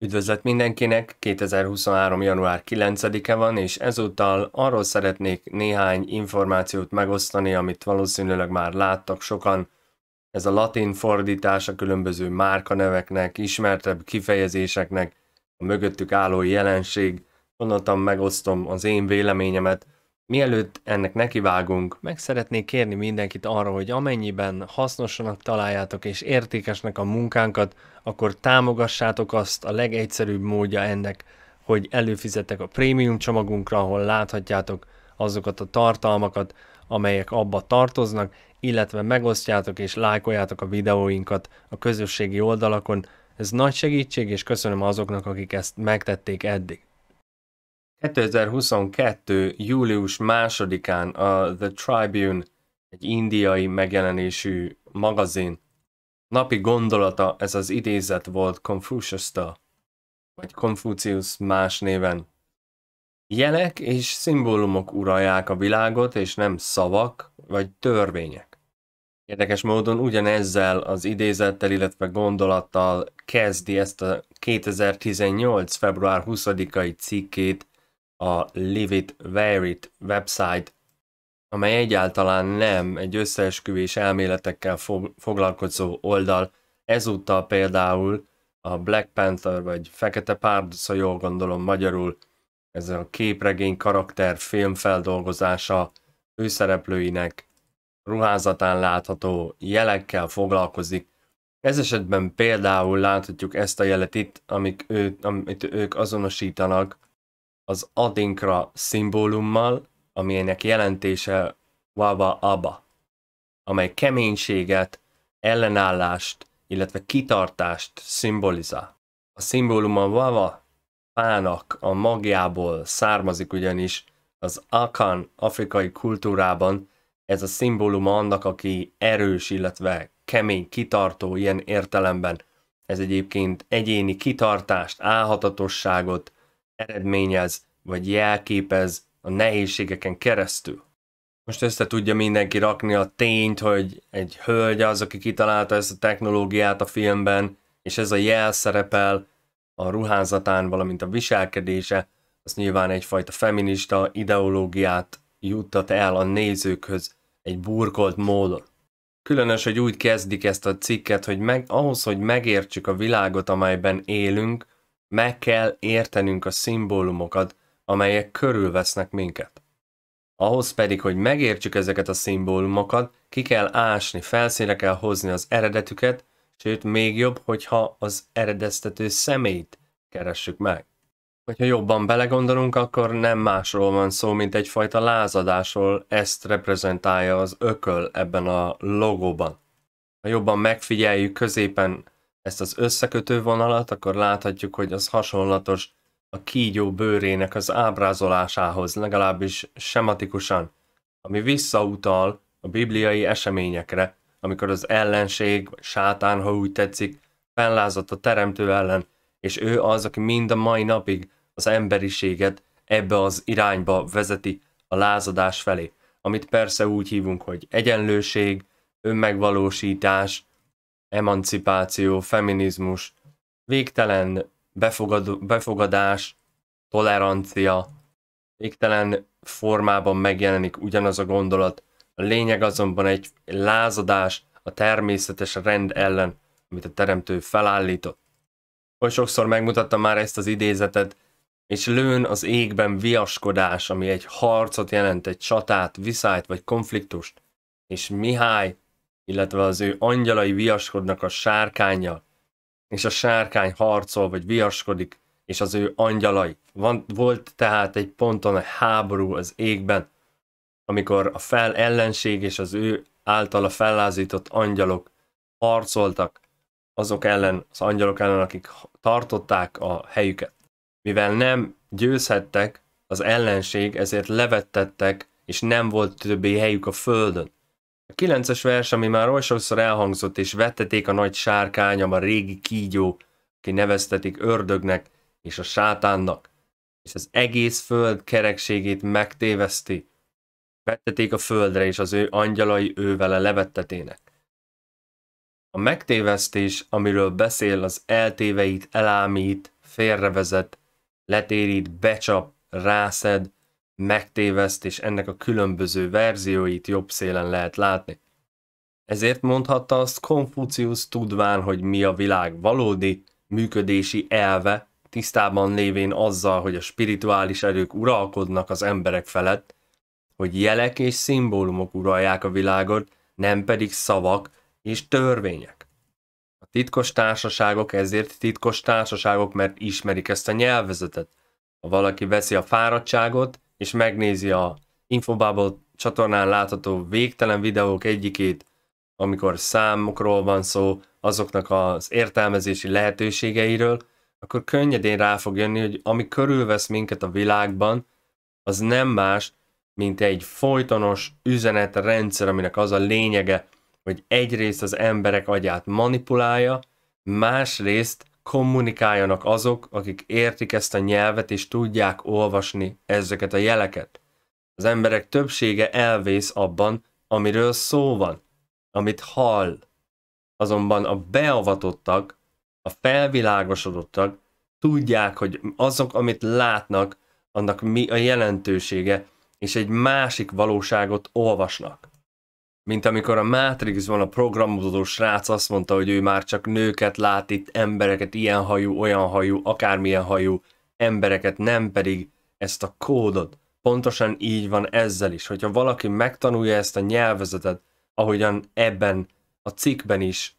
Üdvözlet mindenkinek! 2023. január 9-e van, és ezúttal arról szeretnék néhány információt megosztani, amit valószínűleg már láttak sokan. Ez a latin fordítás a különböző márkaneveknek, ismertebb kifejezéseknek, a mögöttük álló jelenség. Gondoltam, megosztom az én véleményemet – Mielőtt ennek nekivágunk, meg szeretnék kérni mindenkit arra, hogy amennyiben hasznosanak találjátok és értékesnek a munkánkat, akkor támogassátok azt a legegyszerűbb módja ennek, hogy előfizetek a prémium csomagunkra, ahol láthatjátok azokat a tartalmakat, amelyek abba tartoznak, illetve megosztjátok és lájkoljátok a videóinkat a közösségi oldalakon. Ez nagy segítség, és köszönöm azoknak, akik ezt megtették eddig. 2022. július másodikán a The Tribune, egy indiai megjelenésű magazin napi gondolata, ez az idézet volt confucius vagy Confucius más néven. Jelek és szimbólumok uralják a világot, és nem szavak vagy törvények. Érdekes módon ugyanezzel az idézettel, illetve gondolattal kezdi ezt a 2018. február 20-ai cikkét a Live It, Wear It website, amely egyáltalán nem egy összeesküvés elméletekkel foglalkozó oldal. Ezúttal például a Black Panther vagy Fekete szóval jól gondolom magyarul, ez a képregény karakter filmfeldolgozása őszereplőinek ruházatán látható jelekkel foglalkozik. Ez esetben például láthatjuk ezt a jelet itt, amik ő, amit ők azonosítanak az adinkra szimbólummal, aminek jelentése Wawa Abba, amely keménységet, ellenállást, illetve kitartást szimbolizál. A szimbólum a Wawa fának a magjából származik ugyanis, az Akan afrikai kultúrában ez a szimbólum annak, aki erős, illetve kemény, kitartó ilyen értelemben. Ez egyébként egyéni kitartást, álhatatosságot, eredményez, vagy jelképez a nehézségeken keresztül. Most össze tudja mindenki rakni a tényt, hogy egy hölgy az, aki kitalálta ezt a technológiát a filmben, és ez a jel szerepel a ruházatán, valamint a viselkedése, az nyilván egyfajta feminista ideológiát juttat el a nézőkhöz egy burkolt módon. Különös, hogy úgy kezdik ezt a cikket, hogy meg, ahhoz, hogy megértsük a világot, amelyben élünk, meg kell értenünk a szimbólumokat, amelyek körülvesznek minket. Ahhoz pedig, hogy megértsük ezeket a szimbólumokat, ki kell ásni, felszínre kell hozni az eredetüket, sőt még jobb, hogyha az eredeztető személyt keressük meg. Hogyha jobban belegondolunk, akkor nem másról van szó, mint egyfajta lázadásról, ezt reprezentálja az ököl ebben a logóban. Ha jobban megfigyeljük, középen ezt az összekötő vonalat, akkor láthatjuk, hogy az hasonlatos a kígyó bőrének az ábrázolásához, legalábbis sematikusan, ami visszautal a bibliai eseményekre, amikor az ellenség, sátán, ha úgy tetszik, fellázadt a teremtő ellen, és ő az, aki mind a mai napig az emberiséget ebbe az irányba vezeti a lázadás felé, amit persze úgy hívunk, hogy egyenlőség, önmegvalósítás, emancipáció, feminizmus, végtelen befogad, befogadás, tolerancia, végtelen formában megjelenik ugyanaz a gondolat. A lényeg azonban egy lázadás a természetes rend ellen, amit a teremtő felállított. Oly sokszor megmutatta már ezt az idézetet, és lőn az égben viaskodás, ami egy harcot jelent, egy csatát, viszályt vagy konfliktust. És Mihály illetve az ő angyalai viaskodnak a sárkánya, és a sárkány harcol vagy viaskodik, és az ő angyalai. Van, volt tehát egy ponton a háború az égben, amikor a fel ellenség és az ő általa fellázított angyalok harcoltak azok ellen, az angyalok ellen, akik tartották a helyüket. Mivel nem győzhettek az ellenség, ezért levettettek, és nem volt többé helyük a földön. A kilences vers, ami már oly sokszor elhangzott, és vetteték a nagy sárkányam a régi kígyó, ki neveztetik ördögnek és a sátánnak, és az egész föld kerekségét megtéveszti. Vetteték a földre, és az ő angyalai ővele levettetének. A megtévesztés, amiről beszél, az eltéveit elámít, félrevezet, letérít, becsap, rászed, megtéveszt, és ennek a különböző verzióit jobb szélen lehet látni. Ezért mondhatta azt Konfucius tudván, hogy mi a világ valódi, működési elve, tisztában lévén azzal, hogy a spirituális erők uralkodnak az emberek felett, hogy jelek és szimbólumok uralják a világot, nem pedig szavak és törvények. A titkos társaságok ezért titkos társaságok, mert ismerik ezt a nyelvezetet. Ha valaki veszi a fáradtságot, és megnézi a Infobubble csatornán látható végtelen videók egyikét, amikor számokról van szó, azoknak az értelmezési lehetőségeiről, akkor könnyedén rá fog jönni, hogy ami körülvesz minket a világban, az nem más, mint egy folytonos üzenetrendszer, aminek az a lényege, hogy egyrészt az emberek agyát manipulálja, másrészt kommunikáljanak azok, akik értik ezt a nyelvet és tudják olvasni ezeket a jeleket. Az emberek többsége elvész abban, amiről szó van, amit hall. Azonban a beavatottak, a felvilágosodottak tudják, hogy azok, amit látnak, annak mi a jelentősége, és egy másik valóságot olvasnak mint amikor a Matrixban a programozó srác azt mondta, hogy ő már csak nőket lát itt, embereket, ilyen hajú, olyan hajú, akármilyen hajú, embereket, nem pedig ezt a kódot. Pontosan így van ezzel is, hogyha valaki megtanulja ezt a nyelvezetet, ahogyan ebben a cikkben is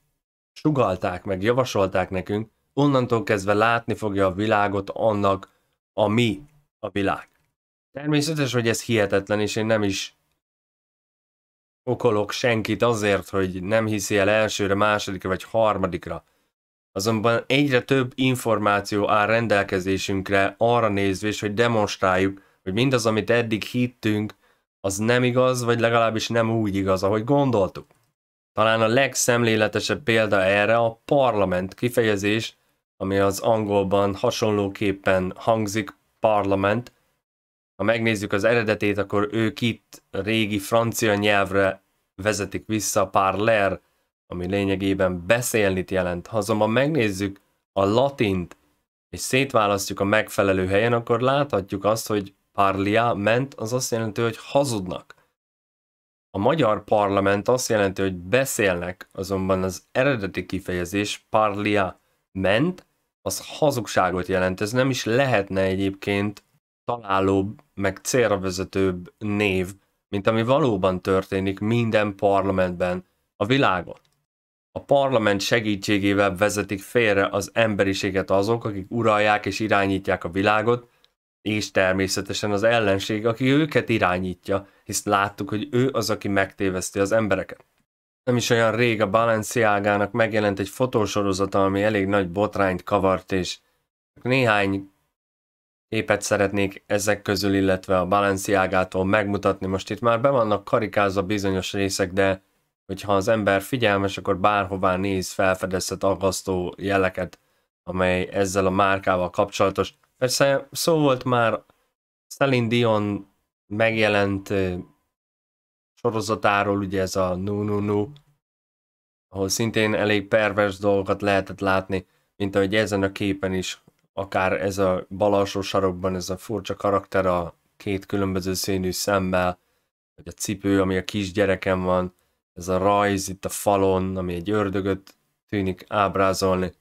sugalták meg, javasolták nekünk, onnantól kezdve látni fogja a világot annak, ami a világ. Természetes, hogy ez hihetetlen, és én nem is okolok senkit azért, hogy nem hiszi el elsőre, másodikra vagy harmadikra. Azonban egyre több információ áll rendelkezésünkre arra nézve, hogy demonstráljuk, hogy mindaz, amit eddig hittünk, az nem igaz, vagy legalábbis nem úgy igaz, ahogy gondoltuk. Talán a legszemléletesebb példa erre a parlament kifejezés, ami az angolban hasonlóképpen hangzik, parlament, ha megnézzük az eredetét, akkor ők itt régi francia nyelvre vezetik vissza parler, ami lényegében beszélnit jelent. Ha azonban megnézzük a latint, és szétválasztjuk a megfelelő helyen, akkor láthatjuk azt, hogy parlia ment, az azt jelenti, hogy hazudnak. A magyar parlament azt jelenti, hogy beszélnek, azonban az eredeti kifejezés parlia ment, az hazugságot jelent. Ez nem is lehetne egyébként találóbb, meg célra vezetőbb név, mint ami valóban történik minden parlamentben a világon. A parlament segítségével vezetik félre az emberiséget azok, akik uralják és irányítják a világot, és természetesen az ellenség, aki őket irányítja, hisz láttuk, hogy ő az, aki megtéveszti az embereket. Nem is olyan rég a Balenciágának megjelent egy fotósorozata, ami elég nagy botrányt kavart, és néhány épet szeretnék ezek közül, illetve a Balenciágától megmutatni. Most itt már be vannak karikázva bizonyos részek, de hogyha az ember figyelmes, akkor bárhová néz, felfedezhet aggasztó jeleket, amely ezzel a márkával kapcsolatos. Persze szó volt már Celine Dion megjelent sorozatáról, ugye ez a nu, -nu, -nu ahol szintén elég pervers dolgokat lehetett látni, mint ahogy ezen a képen is akár ez a bal alsó sarokban ez a furcsa karakter a két különböző színű szemmel, vagy a cipő, ami a kisgyerekem van, ez a rajz itt a falon, ami egy ördögöt tűnik ábrázolni.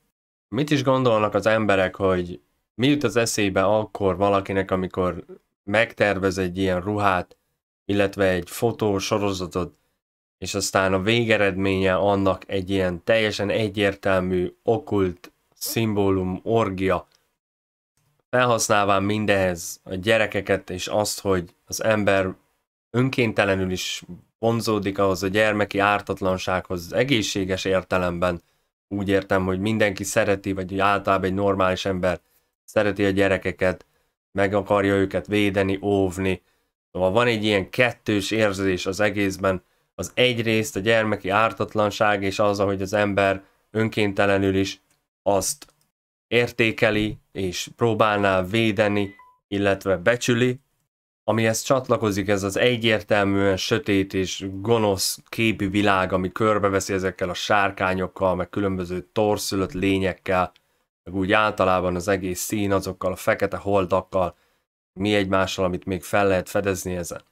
Mit is gondolnak az emberek, hogy mi jut az eszébe akkor valakinek, amikor megtervez egy ilyen ruhát, illetve egy fotósorozatot, és aztán a végeredménye annak egy ilyen teljesen egyértelmű, okult szimbólum, orgia, felhasználván mindehez a gyerekeket és azt, hogy az ember önkéntelenül is vonzódik ahhoz a gyermeki ártatlansághoz, egészséges értelemben, úgy értem, hogy mindenki szereti, vagy általában egy normális ember szereti a gyerekeket, meg akarja őket védeni, óvni. Szóval van egy ilyen kettős érzés az egészben, az egyrészt a gyermeki ártatlanság, és az, ahogy az ember önkéntelenül is azt értékeli és próbálná védeni, illetve becsüli, amihez csatlakozik ez az egyértelműen sötét és gonosz képi világ, ami körbeveszi ezekkel a sárkányokkal, meg különböző torszülött lényekkel, meg úgy általában az egész szín azokkal a fekete holdakkal, mi egymással, amit még fel lehet fedezni ezen.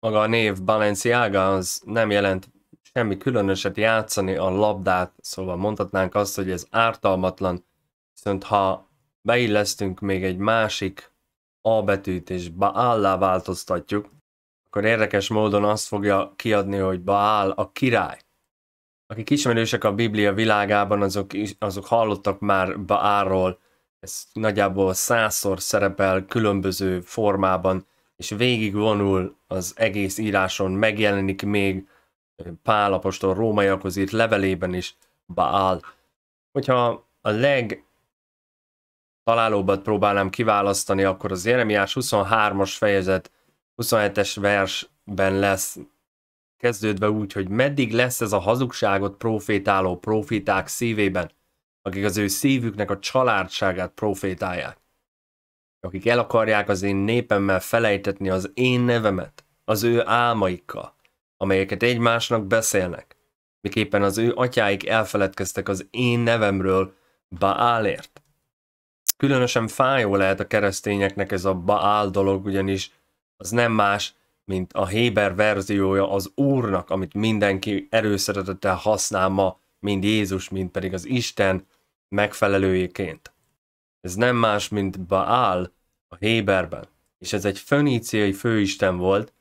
Maga a név Balenciaga az nem jelent semmi különöset játszani a labdát, szóval mondhatnánk azt, hogy ez ártalmatlan, Viszont ha beillesztünk még egy másik A betűt és Baállá változtatjuk, akkor érdekes módon azt fogja kiadni, hogy Baál a király. Akik ismerősek a Biblia világában, azok, azok hallottak már Baálról, ez nagyjából százszor szerepel különböző formában, és végigvonul az egész íráson, megjelenik még Pál apostol rómaiakhoz írt levelében is Baál. Hogyha a leg találóbat próbálnám kiválasztani, akkor az Jeremiás 23-as fejezet 27-es versben lesz kezdődve úgy, hogy meddig lesz ez a hazugságot profétáló profiták szívében, akik az ő szívüknek a családságát profétálják, akik el akarják az én népemmel felejtetni az én nevemet, az ő álmaikkal, amelyeket egymásnak beszélnek, miképpen az ő atyáik elfeledkeztek az én nevemről Baálért különösen fájó lehet a keresztényeknek ez a Baál dolog, ugyanis az nem más, mint a Héber verziója az Úrnak, amit mindenki erőszeretettel használ ma, mind Jézus, mind pedig az Isten megfelelőjéként. Ez nem más, mint Baal a Héberben, és ez egy föníciai főisten volt,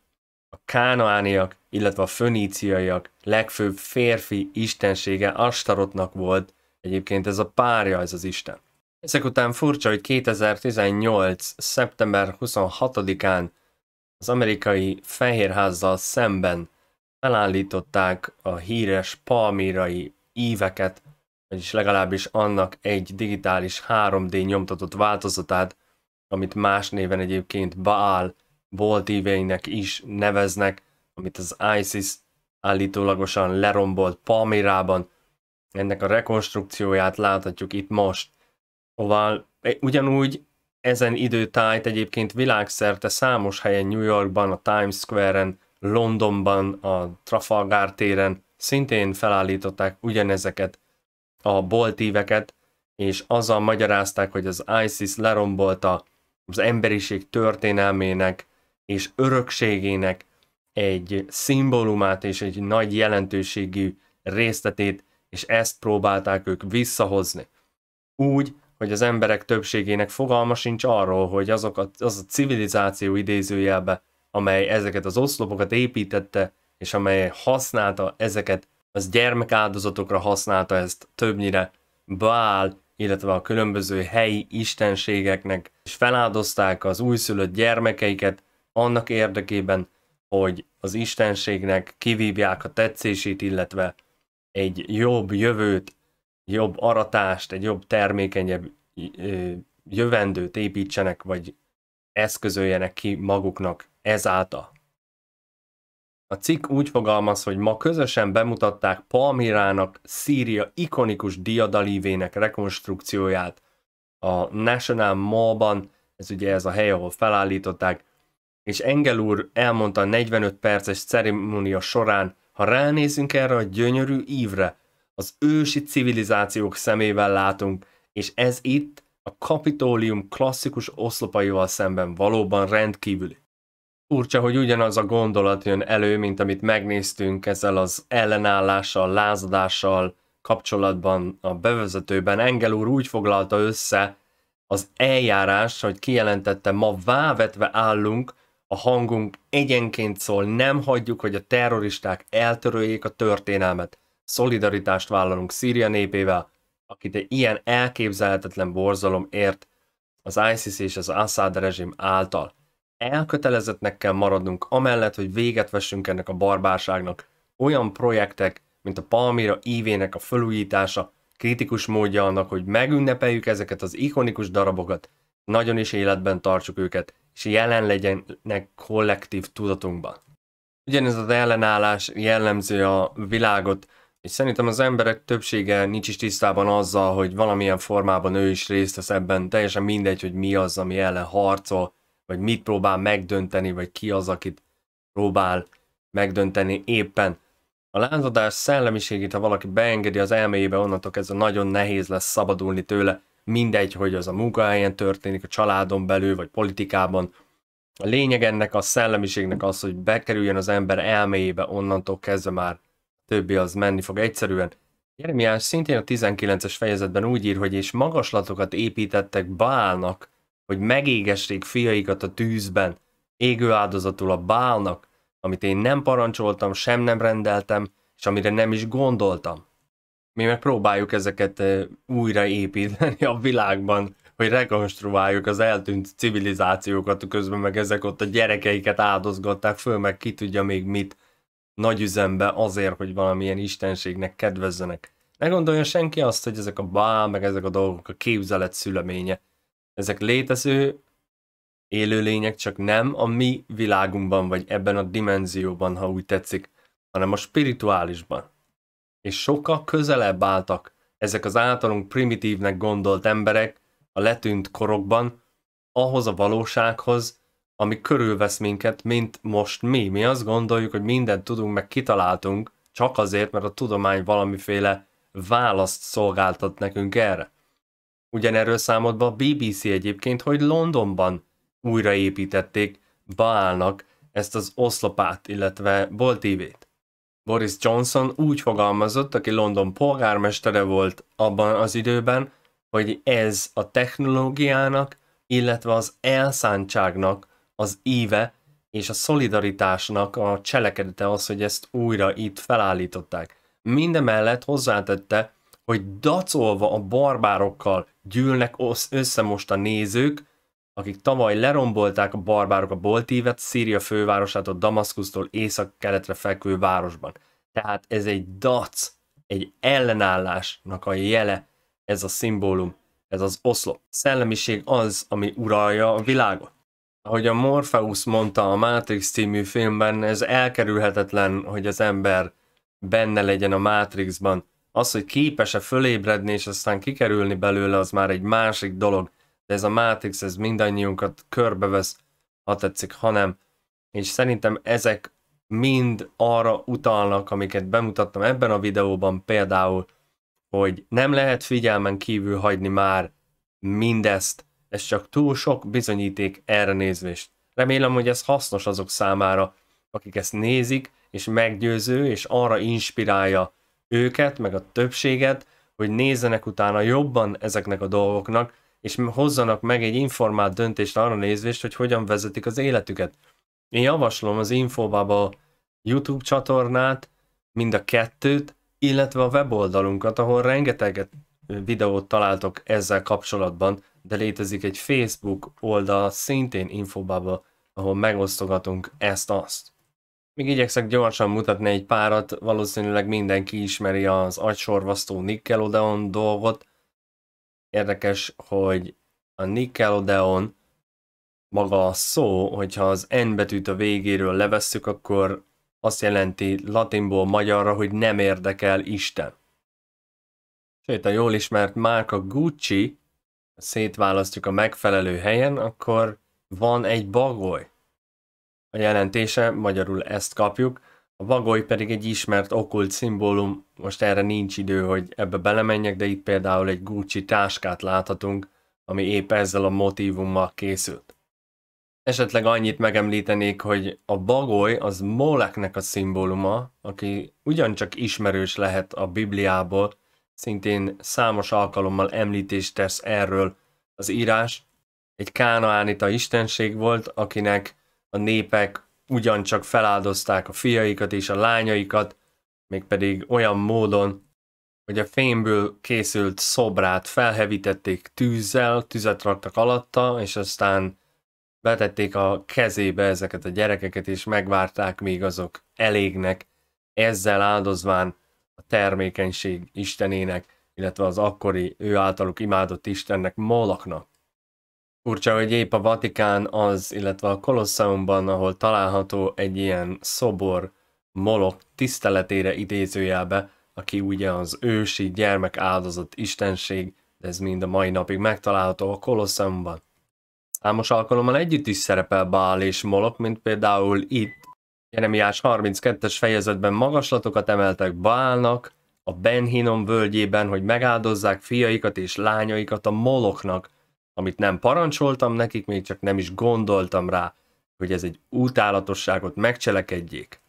a kánaániak, illetve a föníciaiak legfőbb férfi istensége Astarotnak volt, egyébként ez a párja, ez az Isten. Ezek után furcsa, hogy 2018. szeptember 26-án az amerikai Fehérházzal szemben felállították a híres palmírai íveket, vagyis legalábbis annak egy digitális 3D nyomtatott változatát, amit más néven egyébként Baal íveinek is neveznek, amit az ISIS állítólagosan lerombolt Palmyrában. Ennek a rekonstrukcióját láthatjuk itt most – Oval szóval, e, ugyanúgy ezen időtájt egyébként világszerte számos helyen New Yorkban, a Times Square-en, Londonban, a Trafalgar téren szintén felállították ugyanezeket a boltíveket, és azzal magyarázták, hogy az ISIS lerombolta az emberiség történelmének és örökségének egy szimbólumát és egy nagy jelentőségű részletét, és ezt próbálták ők visszahozni. Úgy, hogy az emberek többségének fogalma sincs arról, hogy azok a, az a civilizáció idézőjelbe, amely ezeket az oszlopokat építette, és amely használta ezeket, az gyermekáldozatokra használta ezt többnyire Baal, illetve a különböző helyi istenségeknek, és feláldozták az újszülött gyermekeiket annak érdekében, hogy az istenségnek kivívják a tetszését, illetve egy jobb jövőt jobb aratást, egy jobb termékenyebb jövendőt építsenek, vagy eszközöljenek ki maguknak ezáltal. A cikk úgy fogalmaz, hogy ma közösen bemutatták Palmirának Szíria ikonikus diadalívének rekonstrukcióját a National Mall-ban, ez ugye ez a hely, ahol felállították, és Engel úr elmondta a 45 perces ceremónia során, ha ránézünk erre a gyönyörű ívre, az ősi civilizációk szemével látunk, és ez itt a kapitólium klasszikus oszlopaival szemben valóban rendkívüli. Furcsa, hogy ugyanaz a gondolat jön elő, mint amit megnéztünk ezzel az ellenállással, lázadással kapcsolatban a bevezetőben. Engel úr úgy foglalta össze az eljárás, hogy kijelentette, ma vávetve állunk, a hangunk egyenként szól, nem hagyjuk, hogy a terroristák eltöröljék a történelmet szolidaritást vállalunk Szíria népével, akit egy ilyen elképzelhetetlen borzalom ért az ISIS és az Assad rezsim által. Elkötelezettnek kell maradnunk amellett, hogy véget vessünk ennek a barbárságnak. Olyan projektek, mint a Palmira ívének a felújítása, kritikus módja annak, hogy megünnepeljük ezeket az ikonikus darabokat, nagyon is életben tartsuk őket, és jelen legyenek kollektív tudatunkban. Ugyanez az ellenállás jellemző a világot, és szerintem az emberek többsége nincs is tisztában azzal, hogy valamilyen formában ő is részt vesz ebben, teljesen mindegy, hogy mi az, ami ellen harcol, vagy mit próbál megdönteni, vagy ki az, akit próbál megdönteni éppen. A lázadás szellemiségét, ha valaki beengedi az elméjébe, onnantól kezdve nagyon nehéz lesz szabadulni tőle, mindegy, hogy az a munkahelyen történik, a családon belül, vagy politikában. A lényeg ennek a szellemiségnek az, hogy bekerüljön az ember elméjébe, onnantól kezdve már többi az menni fog egyszerűen. Jeremiás szintén a 19-es fejezetben úgy ír, hogy és magaslatokat építettek Bálnak, hogy megégessék fiaikat a tűzben, égő áldozatul a Bálnak, amit én nem parancsoltam, sem nem rendeltem, és amire nem is gondoltam. Mi meg próbáljuk ezeket újraépíteni a világban, hogy rekonstruáljuk az eltűnt civilizációkat, közben meg ezek ott a gyerekeiket áldozgatták föl, meg ki tudja még mit nagy üzembe azért, hogy valamilyen istenségnek kedvezzenek. Ne gondolja senki azt, hogy ezek a bá, meg ezek a dolgok a képzelet szüleménye. Ezek létező élőlények csak nem a mi világunkban, vagy ebben a dimenzióban, ha úgy tetszik, hanem a spirituálisban. És sokkal közelebb álltak ezek az általunk primitívnek gondolt emberek a letűnt korokban ahhoz a valósághoz, ami körülvesz minket, mint most mi. Mi azt gondoljuk, hogy mindent tudunk, meg kitaláltunk, csak azért, mert a tudomány valamiféle választ szolgáltat nekünk erre. Ugyanerről számolt be a BBC egyébként, hogy Londonban újraépítették Baalnak ezt az oszlopát, illetve boltívét. Boris Johnson úgy fogalmazott, aki London polgármestere volt abban az időben, hogy ez a technológiának, illetve az elszántságnak az éve, és a szolidaritásnak a cselekedete az, hogy ezt újra itt felállították. Mindemellett hozzátette, hogy dacolva a barbárokkal gyűlnek össze most a nézők, akik tavaly lerombolták a barbárok a boltívet Szíria fővárosát a Damaszkusztól észak-keletre fekvő városban. Tehát ez egy dac, egy ellenállásnak a jele, ez a szimbólum, ez az oszlop. Szellemiség az, ami uralja a világot ahogy a Morpheus mondta a Matrix című filmben, ez elkerülhetetlen, hogy az ember benne legyen a Matrixban. Az, hogy képes-e fölébredni és aztán kikerülni belőle, az már egy másik dolog. De ez a Matrix, ez mindannyiunkat körbevesz, ha tetszik, ha nem. És szerintem ezek mind arra utalnak, amiket bemutattam ebben a videóban például, hogy nem lehet figyelmen kívül hagyni már mindezt, ez csak túl sok bizonyíték erre nézvést. Remélem, hogy ez hasznos azok számára, akik ezt nézik, és meggyőző, és arra inspirálja őket, meg a többséget, hogy nézzenek utána jobban ezeknek a dolgoknak, és hozzanak meg egy informált döntést arra nézvést, hogy hogyan vezetik az életüket. Én javaslom az Infobaba a YouTube csatornát, mind a kettőt, illetve a weboldalunkat, ahol rengeteget videót találtok ezzel kapcsolatban, de létezik egy Facebook oldal, szintén Infobubble, ahol megosztogatunk ezt-azt. Még igyekszek gyorsan mutatni egy párat, valószínűleg mindenki ismeri az agysorvasztó Nickelodeon dolgot. Érdekes, hogy a Nickelodeon maga a szó, hogyha az N betűt a végéről levesszük, akkor azt jelenti latinból magyarra, hogy nem érdekel Isten. Sőt, a jól ismert márka Gucci szétválasztjuk a megfelelő helyen, akkor van egy bagoly. A jelentése, magyarul ezt kapjuk, a bagoly pedig egy ismert okult szimbólum, most erre nincs idő, hogy ebbe belemenjek, de itt például egy Gucci táskát láthatunk, ami épp ezzel a motívummal készült. Esetleg annyit megemlítenék, hogy a bagoly az Moleknek a szimbóluma, aki ugyancsak ismerős lehet a Bibliából, szintén számos alkalommal említést tesz erről az írás. Egy kánaánita istenség volt, akinek a népek ugyancsak feláldozták a fiaikat és a lányaikat, mégpedig olyan módon, hogy a fémből készült szobrát felhevítették tűzzel, tüzet raktak alatta, és aztán betették a kezébe ezeket a gyerekeket, és megvárták, még azok elégnek, ezzel áldozván termékenység Istenének, illetve az akkori ő általuk imádott Istennek, Molaknak. Furcsa, hogy épp a Vatikán az, illetve a Kolosseumban, ahol található egy ilyen szobor Molok tiszteletére idézőjelbe, aki ugye az ősi gyermek áldozat istenség, de ez mind a mai napig megtalálható a Kolosseumban. Számos alkalommal együtt is szerepel Bál és Molok, mint például itt Jeremiás 32-es fejezetben magaslatokat emeltek Baálnak, a Benhinom völgyében, hogy megáldozzák fiaikat és lányaikat a moloknak, amit nem parancsoltam nekik, még csak nem is gondoltam rá, hogy ez egy utálatosságot megcselekedjék.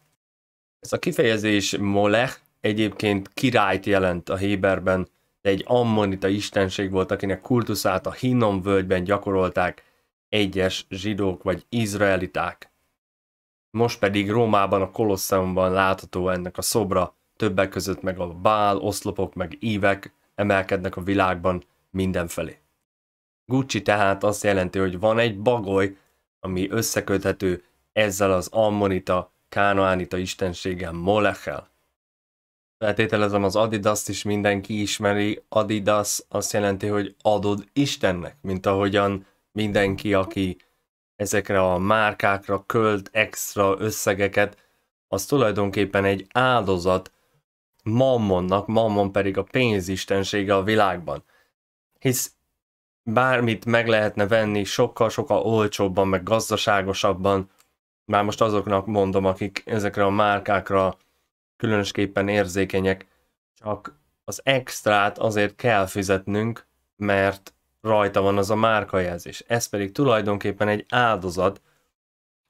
Ez a kifejezés molech egyébként királyt jelent a Héberben, de egy ammonita istenség volt, akinek kultuszát a Hinnom völgyben gyakorolták egyes zsidók vagy izraeliták. Most pedig Rómában a Kolosszeumban látható ennek a szobra, többek között meg a bál, oszlopok, meg ívek emelkednek a világban mindenfelé. Gucci tehát azt jelenti, hogy van egy bagoly, ami összeköthető ezzel az ammonita, kánoánita istenséggel, Molechel. Feltételezem az adidas is mindenki ismeri. Adidas azt jelenti, hogy adod Istennek, mint ahogyan mindenki, aki ezekre a márkákra költ extra összegeket, az tulajdonképpen egy áldozat mammonnak, mammon pedig a pénzistensége a világban. Hisz bármit meg lehetne venni sokkal-sokkal olcsóbban, meg gazdaságosabban, már most azoknak mondom, akik ezekre a márkákra különösképpen érzékenyek, csak az extrát azért kell fizetnünk, mert rajta van az a márkajelzés. Ez pedig tulajdonképpen egy áldozat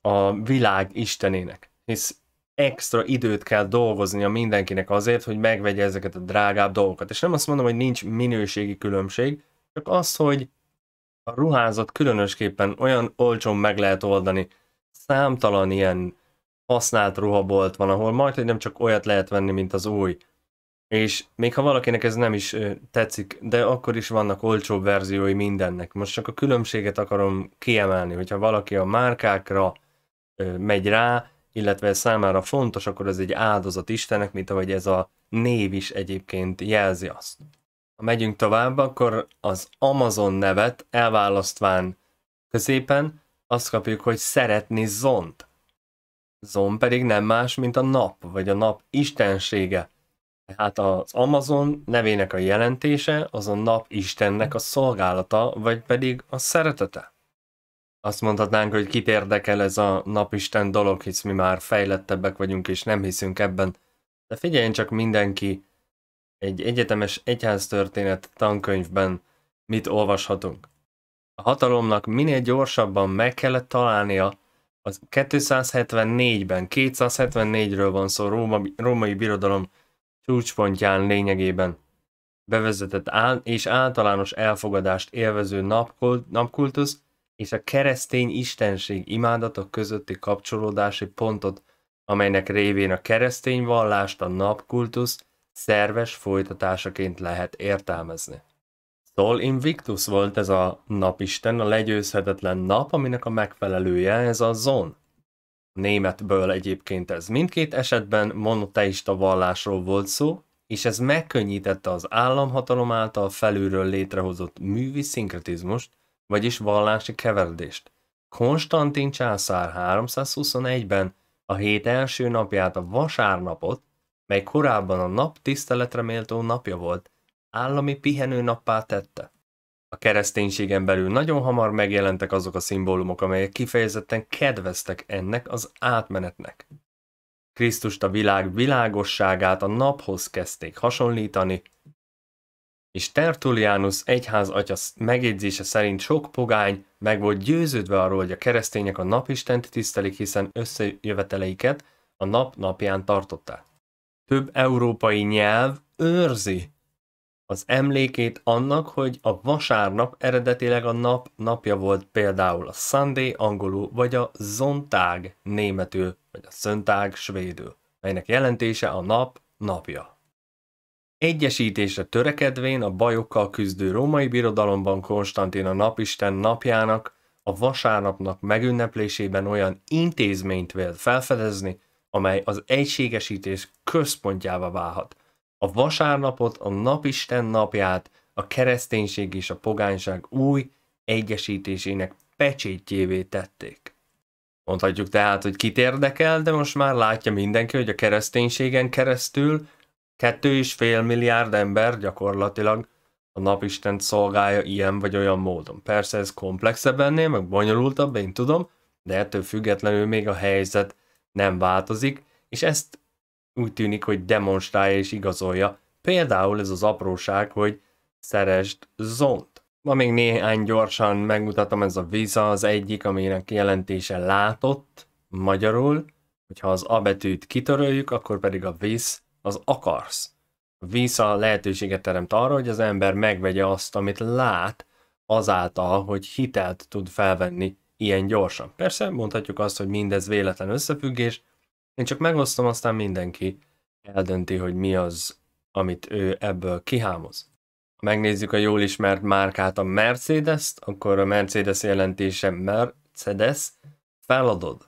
a világ istenének. Hisz extra időt kell dolgoznia mindenkinek azért, hogy megvegye ezeket a drágább dolgokat. És nem azt mondom, hogy nincs minőségi különbség, csak az, hogy a ruházat különösképpen olyan olcsón meg lehet oldani. Számtalan ilyen használt ruhabolt van, ahol majd, hogy nem csak olyat lehet venni, mint az új, és még ha valakinek ez nem is tetszik, de akkor is vannak olcsóbb verziói mindennek. Most csak a különbséget akarom kiemelni, hogyha valaki a márkákra megy rá, illetve ez számára fontos, akkor ez egy áldozat Istennek, mint ahogy ez a név is egyébként jelzi azt. Ha megyünk tovább, akkor az Amazon nevet elválasztván középen azt kapjuk, hogy szeretni zont. Zon pedig nem más, mint a nap, vagy a nap istensége. Hát az Amazon nevének a jelentése az a nap Istennek a szolgálata, vagy pedig a szeretete. Azt mondhatnánk, hogy kit érdekel ez a napisten dolog, hisz mi már fejlettebbek vagyunk, és nem hiszünk ebben. De figyeljen csak mindenki, egy egyetemes egyháztörténet tankönyvben mit olvashatunk. A hatalomnak minél gyorsabban meg kellett találnia az 274-ben, 274-ről van szó, római római birodalom csúcspontján lényegében bevezetett áll és általános elfogadást élvező napkult, napkultusz és a keresztény istenség imádatok közötti kapcsolódási pontot, amelynek révén a keresztény vallást a napkultusz szerves folytatásaként lehet értelmezni. Sol Invictus volt ez a napisten, a legyőzhetetlen nap, aminek a megfelelője ez a zon németből egyébként ez mindkét esetben monoteista vallásról volt szó, és ez megkönnyítette az államhatalom által felülről létrehozott művi szinkretizmust, vagyis vallási keveredést. Konstantin császár 321-ben a hét első napját, a vasárnapot, mely korábban a nap tiszteletre méltó napja volt, állami pihenőnappá tette a kereszténységen belül nagyon hamar megjelentek azok a szimbólumok, amelyek kifejezetten kedveztek ennek az átmenetnek. Krisztust a világ világosságát a naphoz kezdték hasonlítani, és Tertullianus egyház atya megjegyzése szerint sok pogány meg volt győződve arról, hogy a keresztények a napistent tisztelik, hiszen összejöveteleiket a nap napján tartották. Több európai nyelv őrzi az emlékét annak, hogy a vasárnap eredetileg a nap napja volt például a Sunday angolul, vagy a Zontag németül, vagy a Szöntág svédül, melynek jelentése a nap napja. Egyesítésre törekedvén a bajokkal küzdő római birodalomban Konstantin a napisten napjának, a vasárnapnak megünneplésében olyan intézményt vélt felfedezni, amely az egységesítés központjává válhat – a vasárnapot, a napisten napját, a kereszténység és a pogányság új egyesítésének pecsétjévé tették. Mondhatjuk tehát, hogy kit érdekel, de most már látja mindenki, hogy a kereszténységen keresztül kettő és fél milliárd ember gyakorlatilag a Napisten szolgálja ilyen vagy olyan módon. Persze ez komplexebb ennél, meg bonyolultabb, én tudom, de ettől függetlenül még a helyzet nem változik, és ezt úgy tűnik, hogy demonstrálja és igazolja. Például ez az apróság, hogy szeresd zont. Ma még néhány gyorsan megmutatom, ez a Visa az egyik, aminek jelentése látott, magyarul, hogyha az A betűt kitöröljük, akkor pedig a visz az akarsz. A Visa lehetőséget teremt arra, hogy az ember megvegye azt, amit lát, azáltal, hogy hitelt tud felvenni ilyen gyorsan. Persze mondhatjuk azt, hogy mindez véletlen összefüggés, én csak megosztom, aztán mindenki eldönti, hogy mi az, amit ő ebből kihámoz. Ha megnézzük a jól ismert márkát, a Mercedes-t, akkor a Mercedes jelentése Mercedes feladod.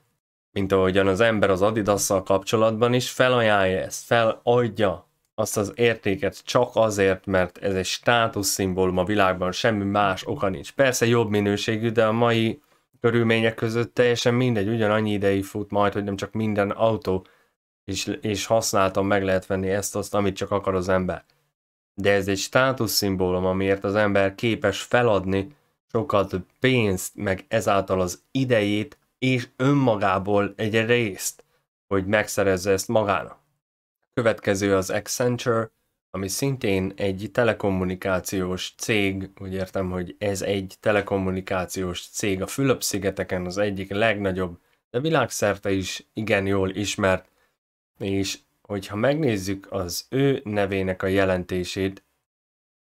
Mint ahogyan az ember az Adidasszal kapcsolatban is felajánlja ezt, feladja azt az értéket csak azért, mert ez egy státuszszimbólum a világban, semmi más oka nincs. Persze jobb minőségű, de a mai körülmények között teljesen mindegy, ugyanannyi ideig fut majd, hogy nem csak minden autó és, és használtam meg lehet venni ezt, azt, amit csak akar az ember. De ez egy státuszszimbólum, amiért az ember képes feladni sokkal több pénzt, meg ezáltal az idejét, és önmagából egy részt, hogy megszerezze ezt magának. Következő az Accenture, ami szintén egy telekommunikációs cég, úgy értem, hogy ez egy telekommunikációs cég a Fülöp-szigeteken az egyik legnagyobb, de világszerte is igen jól ismert, és hogyha megnézzük az ő nevének a jelentését,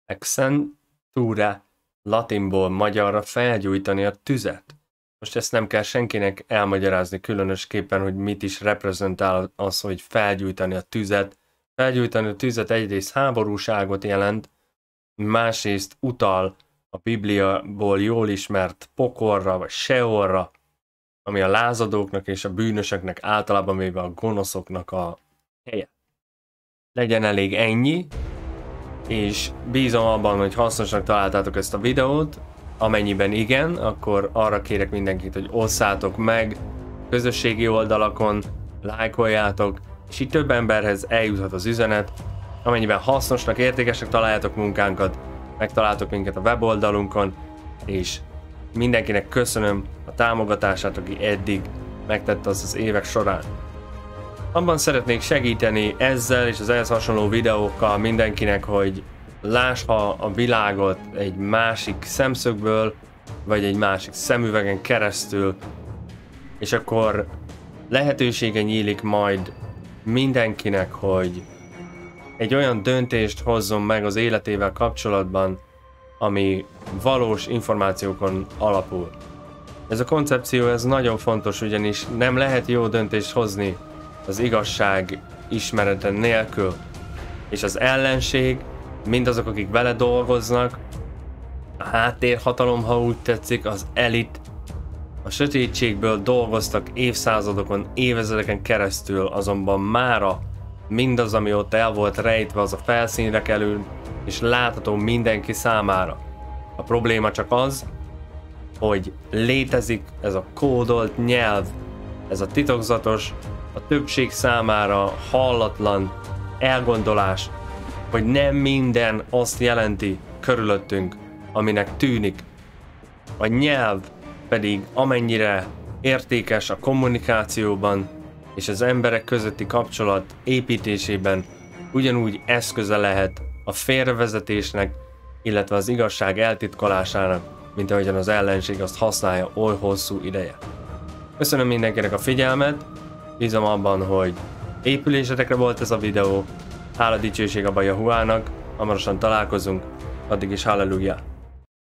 Accenture latinból magyarra felgyújtani a tüzet. Most ezt nem kell senkinek elmagyarázni különösképpen, hogy mit is reprezentál az, hogy felgyújtani a tüzet, Felgyújtani a tűzet egyrészt háborúságot jelent, másrészt utal a Bibliából jól ismert pokorra vagy seorra, ami a lázadóknak és a bűnösöknek általában véve a gonoszoknak a helye. Legyen elég ennyi, és bízom abban, hogy hasznosnak találtátok ezt a videót, amennyiben igen, akkor arra kérek mindenkit, hogy osszátok meg közösségi oldalakon, lájkoljátok, és így több emberhez eljuthat az üzenet, amennyiben hasznosnak, értékesnek találjátok munkánkat, megtaláltok minket a weboldalunkon, és mindenkinek köszönöm a támogatását, aki eddig megtette az az évek során. Abban szeretnék segíteni ezzel és az ehhez hasonló videókkal mindenkinek, hogy lássa a világot egy másik szemszögből, vagy egy másik szemüvegen keresztül, és akkor lehetősége nyílik majd mindenkinek, hogy egy olyan döntést hozzon meg az életével kapcsolatban, ami valós információkon alapul. Ez a koncepció, ez nagyon fontos, ugyanis nem lehet jó döntést hozni az igazság ismerete nélkül. És az ellenség, mindazok, akik vele dolgoznak, a háttérhatalom, ha úgy tetszik, az elit a sötétségből dolgoztak évszázadokon, évezredeken keresztül, azonban mára mindaz, ami ott el volt rejtve, az a felszínre kerül, és látható mindenki számára. A probléma csak az, hogy létezik ez a kódolt nyelv, ez a titokzatos, a többség számára hallatlan elgondolás, hogy nem minden azt jelenti körülöttünk, aminek tűnik. A nyelv pedig amennyire értékes a kommunikációban és az emberek közötti kapcsolat építésében, ugyanúgy eszköze lehet a félrevezetésnek, illetve az igazság eltitkolásának, mint ahogyan az ellenség azt használja oly hosszú ideje. Köszönöm mindenkinek a figyelmet, bízom abban, hogy épülésetekre volt ez a videó, hála dicsőség a Bajahuának, hamarosan találkozunk, addig is hallelujah!